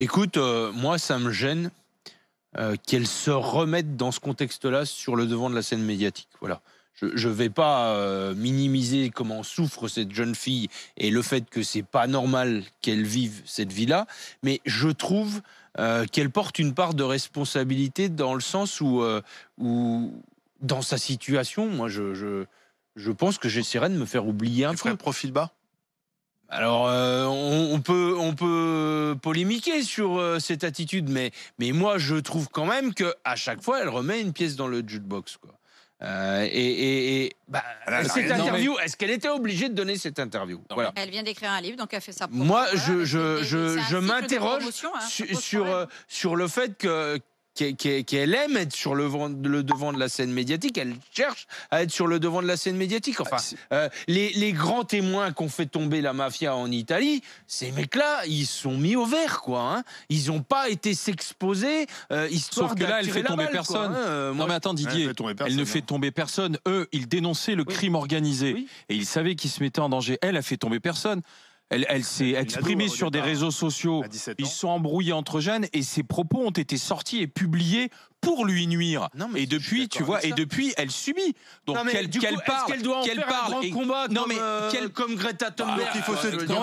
Écoute, euh, moi, ça me gêne euh, qu'elle se remette dans ce contexte-là sur le devant de la scène médiatique. Voilà. Je ne vais pas euh, minimiser comment souffre cette jeune fille et le fait que c'est pas normal qu'elle vive cette vie-là, mais je trouve qu'elle porte une part de responsabilité dans le sens où, dans sa situation, moi, je, je, pense que j'essaierai de me faire oublier un peu. profil bas alors, on, peut polémiquer sur euh, cette attitude, mais, mais moi, je trouve quand même qu'à chaque fois, elle remet une pièce dans le jukebox, quoi. Euh, et, et, bah, ah cette interview, est-ce qu'elle était obligée de donner cette interview voilà. Elle vient d'écrire un livre, donc elle fait ça. Pour Moi, je, je, je, m'interroge hein, sur, euh, sur, le fait que qu'elle aime être sur le, devant de la scène médiatique, elle cherche à être sur le devant de la scène médiatique. Enfin, ah, euh, les, grands témoins qu'ont fait tomber la mafia en Italie, ces mecs-là, ils sont mis au vert, quoi. Hein. Ils n'ont pas été s'exposer, euh, Sauf que là, elle fait tomber personne. non mais attends, Didier, elle, ne fait hein. tomber personne. Eux, ils dénonçaient le crime organisé et ils savaient qu'ils se mettaient en danger. Elle a fait tomber personne. Elle, s'est exprimée hein, sur des réseaux sociaux. Ils sont embrouillés entre jeunes et ses propos ont été sortis et publiés pour lui nuire. et depuis, tu vois, et depuis, elle subit. Donc, quelle, part, qu'elle doit combat non, mais, euh, comme Greta bah, Thunberg Il faut euh, se se